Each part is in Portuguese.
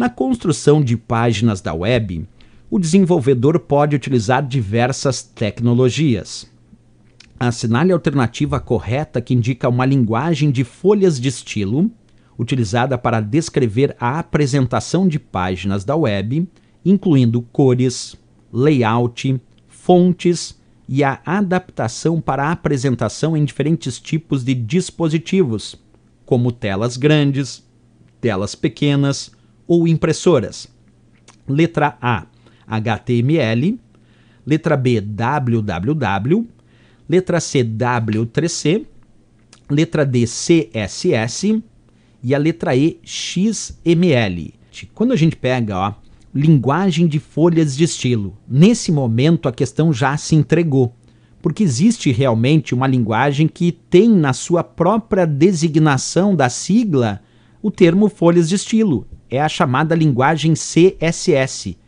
Na construção de páginas da web, o desenvolvedor pode utilizar diversas tecnologias. Assinale a alternativa correta que indica uma linguagem de folhas de estilo, utilizada para descrever a apresentação de páginas da web, incluindo cores, layout, fontes e a adaptação para a apresentação em diferentes tipos de dispositivos, como telas grandes, telas pequenas, ou impressoras? Letra A, HTML. Letra B, www. Letra C, W3C. Letra D, CSS. E a letra E, XML. Quando a gente pega, ó, linguagem de folhas de estilo, nesse momento a questão já se entregou. Porque existe realmente uma linguagem que tem na sua própria designação da sigla o termo folhas de estilo é a chamada linguagem CSS,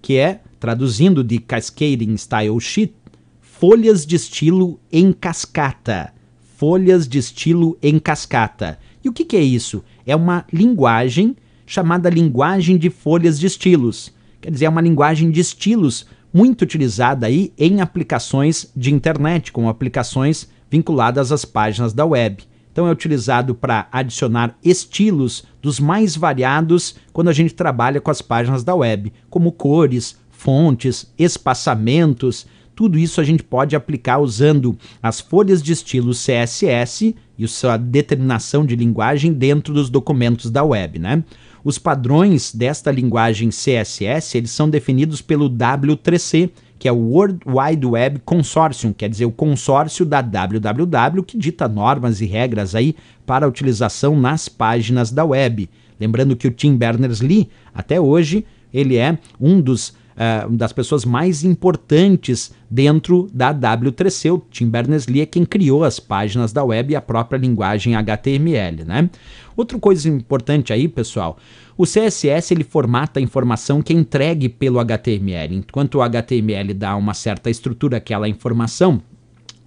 que é, traduzindo de Cascading Style Sheet, folhas de estilo em cascata. Folhas de estilo em cascata. E o que, que é isso? É uma linguagem chamada linguagem de folhas de estilos. Quer dizer, é uma linguagem de estilos muito utilizada aí em aplicações de internet, como aplicações vinculadas às páginas da web. Então é utilizado para adicionar estilos dos mais variados quando a gente trabalha com as páginas da web, como cores, fontes, espaçamentos. Tudo isso a gente pode aplicar usando as folhas de estilo CSS e sua determinação de linguagem dentro dos documentos da web, né? Os padrões desta linguagem CSS, eles são definidos pelo W3C, que é o World Wide Web Consortium, quer dizer, o consórcio da WWW que dita normas e regras aí para a utilização nas páginas da web. Lembrando que o Tim Berners-Lee, até hoje, ele é um dos uma é, das pessoas mais importantes dentro da W3C. O Tim Berners-Lee é quem criou as páginas da web e a própria linguagem HTML, né? Outra coisa importante aí, pessoal, o CSS ele formata a informação que é entregue pelo HTML. Enquanto o HTML dá uma certa estrutura àquela informação,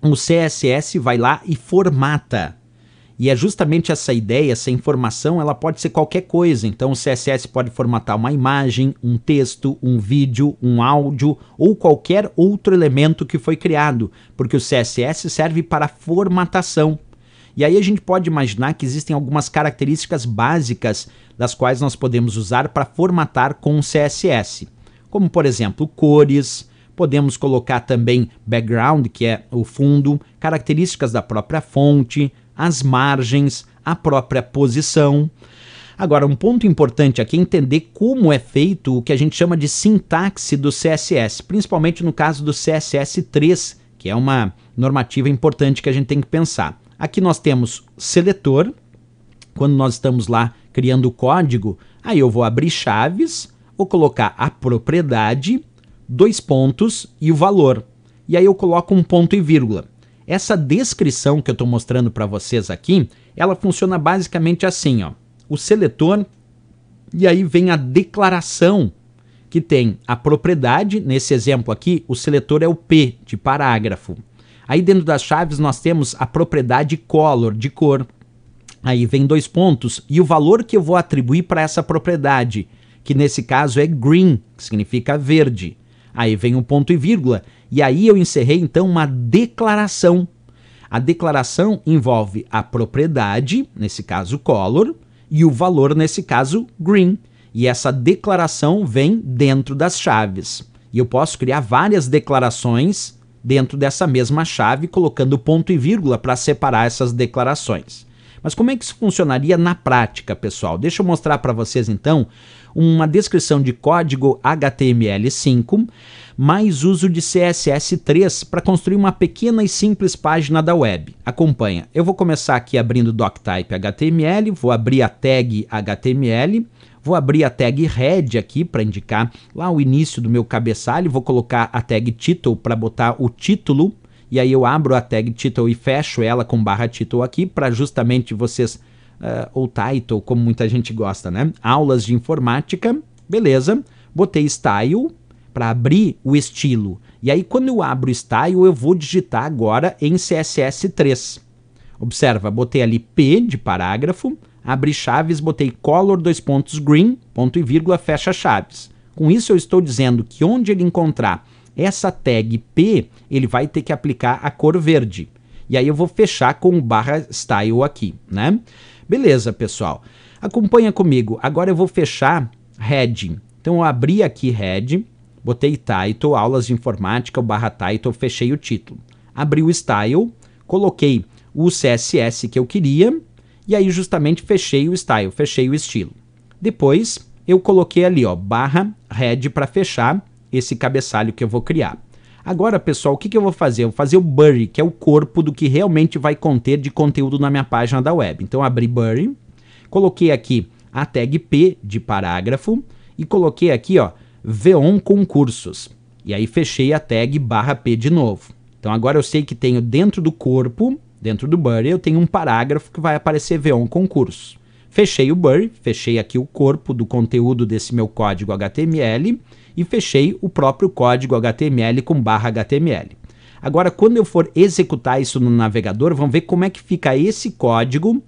o CSS vai lá e formata e é justamente essa ideia, essa informação, ela pode ser qualquer coisa. Então, o CSS pode formatar uma imagem, um texto, um vídeo, um áudio ou qualquer outro elemento que foi criado, porque o CSS serve para formatação. E aí a gente pode imaginar que existem algumas características básicas das quais nós podemos usar para formatar com o CSS, como por exemplo cores, podemos colocar também background, que é o fundo, características da própria fonte, as margens, a própria posição. Agora, um ponto importante aqui é entender como é feito o que a gente chama de sintaxe do CSS, principalmente no caso do CSS3, que é uma normativa importante que a gente tem que pensar. Aqui nós temos seletor, quando nós estamos lá criando o código, aí eu vou abrir chaves, vou colocar a propriedade, dois pontos e o valor. E aí eu coloco um ponto e vírgula. Essa descrição que eu estou mostrando para vocês aqui, ela funciona basicamente assim, ó. O seletor e aí vem a declaração que tem a propriedade, nesse exemplo aqui, o seletor é o P de parágrafo. Aí dentro das chaves nós temos a propriedade color de cor. Aí vem dois pontos e o valor que eu vou atribuir para essa propriedade, que nesse caso é green, que significa verde. Aí vem um ponto e vírgula e aí eu encerrei então uma declaração. A declaração envolve a propriedade, nesse caso color e o valor, nesse caso Green. E essa declaração vem dentro das chaves. E eu posso criar várias declarações dentro dessa mesma chave, colocando ponto e vírgula para separar essas declarações. Mas como é que isso funcionaria na prática, pessoal? Deixa eu mostrar para vocês então uma descrição de código HTML5 mais uso de CSS3 para construir uma pequena e simples página da web. Acompanha. Eu vou começar aqui abrindo doctype HTML, vou abrir a tag HTML, vou abrir a tag head aqui para indicar lá o início do meu cabeçalho, vou colocar a tag title para botar o título e aí eu abro a tag title e fecho ela com barra title aqui para justamente vocês, uh, ou title, como muita gente gosta, né? Aulas de informática, beleza. Botei style para abrir o estilo. E aí quando eu abro style, eu vou digitar agora em CSS3. Observa, botei ali P de parágrafo, abri chaves, botei color, dois pontos, green, ponto e vírgula, fecha chaves. Com isso eu estou dizendo que onde ele encontrar essa tag P, ele vai ter que aplicar a cor verde. E aí eu vou fechar com o barra style aqui, né? Beleza, pessoal. Acompanha comigo. Agora eu vou fechar heading Então eu abri aqui heading botei title, aulas de informática, o barra title, fechei o título. Abri o style, coloquei o CSS que eu queria e aí justamente fechei o style, fechei o estilo. Depois eu coloquei ali, ó, barra head para fechar esse cabeçalho que eu vou criar. Agora, pessoal, o que, que eu vou fazer? Eu vou fazer o Bury, que é o corpo do que realmente vai conter de conteúdo na minha página da web. Então, abri Bury, coloquei aqui a tag P de parágrafo e coloquei aqui, ó, Veon Concursos. E aí fechei a tag barra P de novo. Então agora eu sei que tenho dentro do corpo, dentro do Buddy, eu tenho um parágrafo que vai aparecer Veon Concursos. Fechei o Burry, fechei aqui o corpo do conteúdo desse meu código HTML e fechei o próprio código HTML com barra HTML. Agora, quando eu for executar isso no navegador, vamos ver como é que fica esse código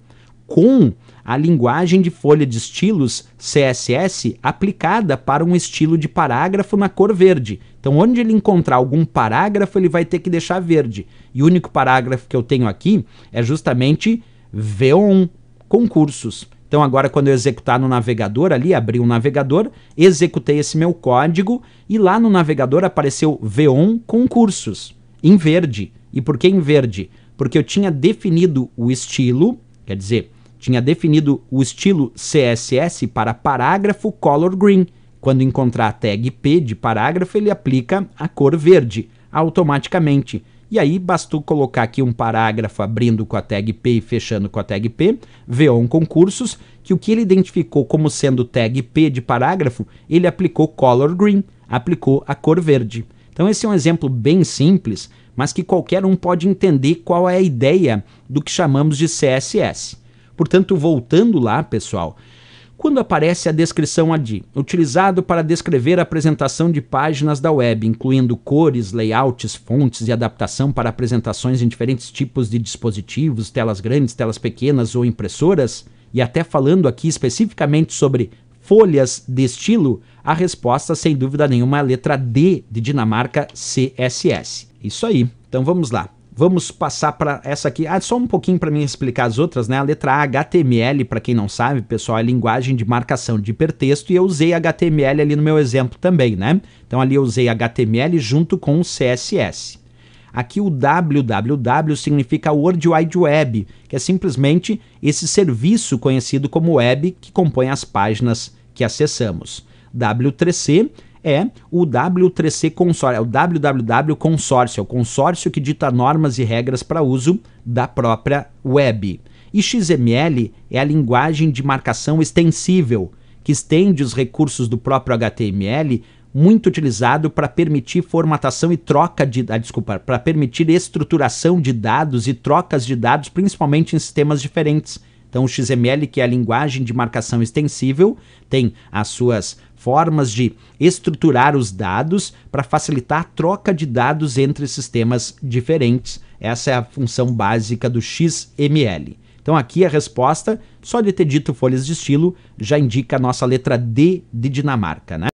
com a linguagem de folha de estilos CSS aplicada para um estilo de parágrafo na cor verde. Então, onde ele encontrar algum parágrafo, ele vai ter que deixar verde. E o único parágrafo que eu tenho aqui é justamente V1 concursos. Então agora quando eu executar no navegador ali, abri o um navegador, executei esse meu código e lá no navegador apareceu V1 concursos em verde. E por que em verde? Porque eu tinha definido o estilo, quer dizer, tinha definido o estilo CSS para parágrafo color green. Quando encontrar a tag P de parágrafo, ele aplica a cor verde automaticamente. E aí bastou colocar aqui um parágrafo abrindo com a tag P e fechando com a tag P, VON concursos, que o que ele identificou como sendo tag P de parágrafo, ele aplicou color green, aplicou a cor verde. Então esse é um exemplo bem simples, mas que qualquer um pode entender qual é a ideia do que chamamos de CSS. Portanto, voltando lá, pessoal, quando aparece a descrição AD, utilizado para descrever a apresentação de páginas da web, incluindo cores, layouts, fontes e adaptação para apresentações em diferentes tipos de dispositivos, telas grandes, telas pequenas ou impressoras, e até falando aqui especificamente sobre folhas de estilo, a resposta sem dúvida nenhuma é a letra D de Dinamarca CSS. Isso aí. Então vamos lá. Vamos passar para essa aqui. Ah, só um pouquinho para mim explicar as outras, né? A letra A, HTML, para quem não sabe, pessoal, é linguagem de marcação de hipertexto e eu usei HTML ali no meu exemplo também, né? Então ali eu usei HTML junto com o CSS. Aqui o www significa World Wide Web, que é simplesmente esse serviço conhecido como web que compõe as páginas que acessamos. W3C é o W3C Consórcio, é o WWW Consórcio, é o consórcio que dita normas e regras para uso da própria web. E XML é a linguagem de marcação extensível, que estende os recursos do próprio HTML, muito utilizado para permitir formatação e troca de, ah, desculpa, para permitir estruturação de dados e trocas de dados, principalmente em sistemas diferentes então, o XML, que é a linguagem de marcação extensível, tem as suas formas de estruturar os dados para facilitar a troca de dados entre sistemas diferentes. Essa é a função básica do XML. Então, aqui a resposta, só de ter dito folhas de estilo, já indica a nossa letra D de Dinamarca, né?